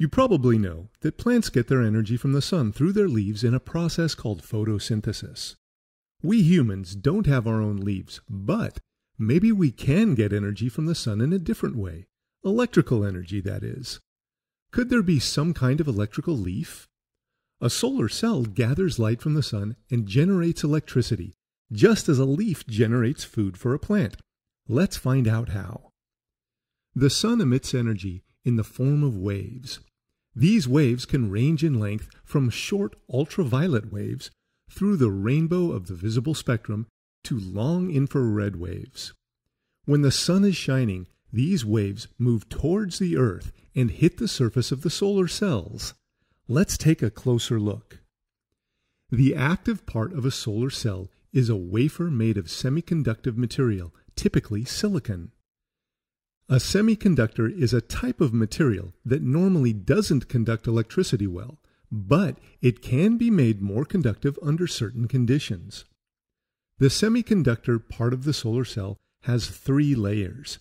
You probably know that plants get their energy from the sun through their leaves in a process called photosynthesis. We humans don't have our own leaves, but maybe we can get energy from the sun in a different way electrical energy, that is. Could there be some kind of electrical leaf? A solar cell gathers light from the sun and generates electricity, just as a leaf generates food for a plant. Let's find out how. The sun emits energy in the form of waves. These waves can range in length from short ultraviolet waves through the rainbow of the visible spectrum to long infrared waves. When the sun is shining, these waves move towards the Earth and hit the surface of the solar cells. Let's take a closer look. The active part of a solar cell is a wafer made of semiconductive material, typically silicon. A semiconductor is a type of material that normally doesn't conduct electricity well, but it can be made more conductive under certain conditions. The semiconductor part of the solar cell has three layers.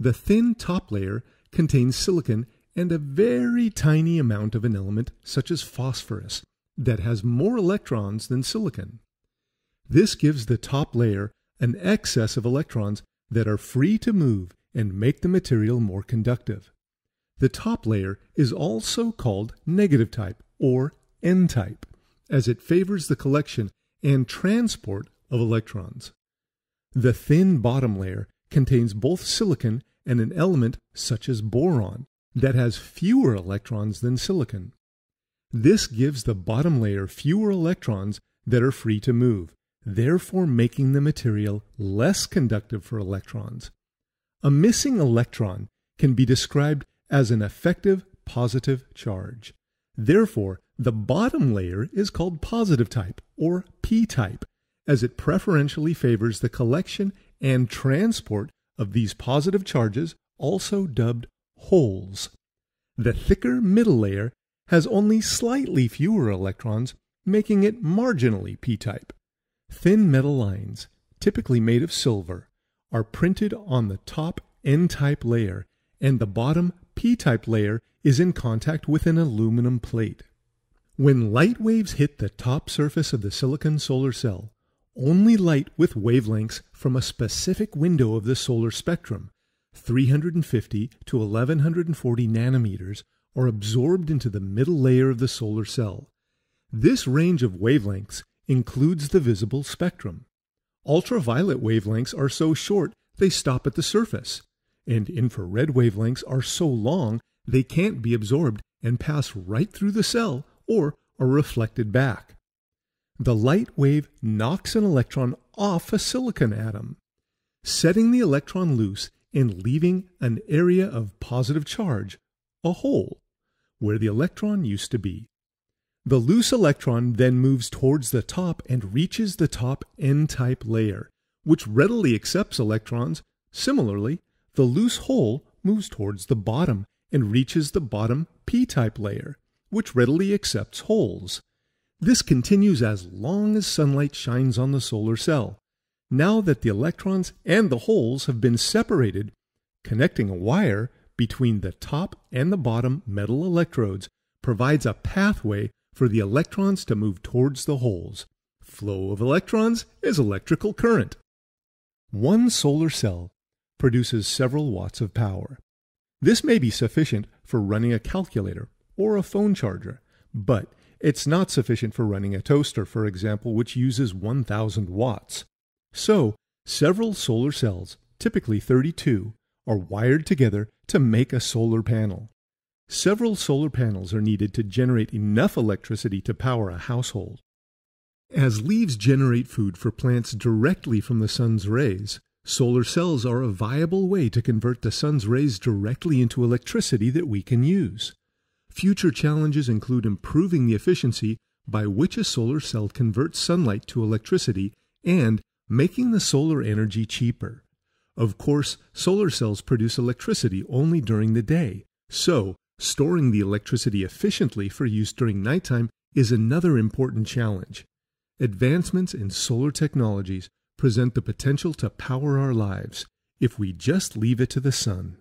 The thin top layer contains silicon and a very tiny amount of an element such as phosphorus that has more electrons than silicon. This gives the top layer an excess of electrons that are free to move and make the material more conductive. The top layer is also called negative type or n-type, as it favors the collection and transport of electrons. The thin bottom layer contains both silicon and an element such as boron that has fewer electrons than silicon. This gives the bottom layer fewer electrons that are free to move, therefore making the material less conductive for electrons. A missing electron can be described as an effective positive charge. Therefore, the bottom layer is called positive type, or p-type, as it preferentially favors the collection and transport of these positive charges, also dubbed holes. The thicker middle layer has only slightly fewer electrons, making it marginally p-type. Thin metal lines, typically made of silver, are printed on the top N-type layer and the bottom P-type layer is in contact with an aluminum plate. When light waves hit the top surface of the silicon solar cell, only light with wavelengths from a specific window of the solar spectrum, 350 to 1140 nanometers, are absorbed into the middle layer of the solar cell. This range of wavelengths includes the visible spectrum. Ultraviolet wavelengths are so short they stop at the surface, and infrared wavelengths are so long they can't be absorbed and pass right through the cell or are reflected back. The light wave knocks an electron off a silicon atom, setting the electron loose and leaving an area of positive charge, a hole, where the electron used to be. The loose electron then moves towards the top and reaches the top n-type layer, which readily accepts electrons. Similarly, the loose hole moves towards the bottom and reaches the bottom p-type layer, which readily accepts holes. This continues as long as sunlight shines on the solar cell. Now that the electrons and the holes have been separated, connecting a wire between the top and the bottom metal electrodes provides a pathway for the electrons to move towards the holes. Flow of electrons is electrical current. One solar cell produces several watts of power. This may be sufficient for running a calculator or a phone charger, but it's not sufficient for running a toaster, for example, which uses 1000 watts. So, several solar cells, typically 32, are wired together to make a solar panel. Several solar panels are needed to generate enough electricity to power a household. As leaves generate food for plants directly from the sun's rays, solar cells are a viable way to convert the sun's rays directly into electricity that we can use. Future challenges include improving the efficiency by which a solar cell converts sunlight to electricity and making the solar energy cheaper. Of course, solar cells produce electricity only during the day, so Storing the electricity efficiently for use during nighttime is another important challenge. Advancements in solar technologies present the potential to power our lives if we just leave it to the sun.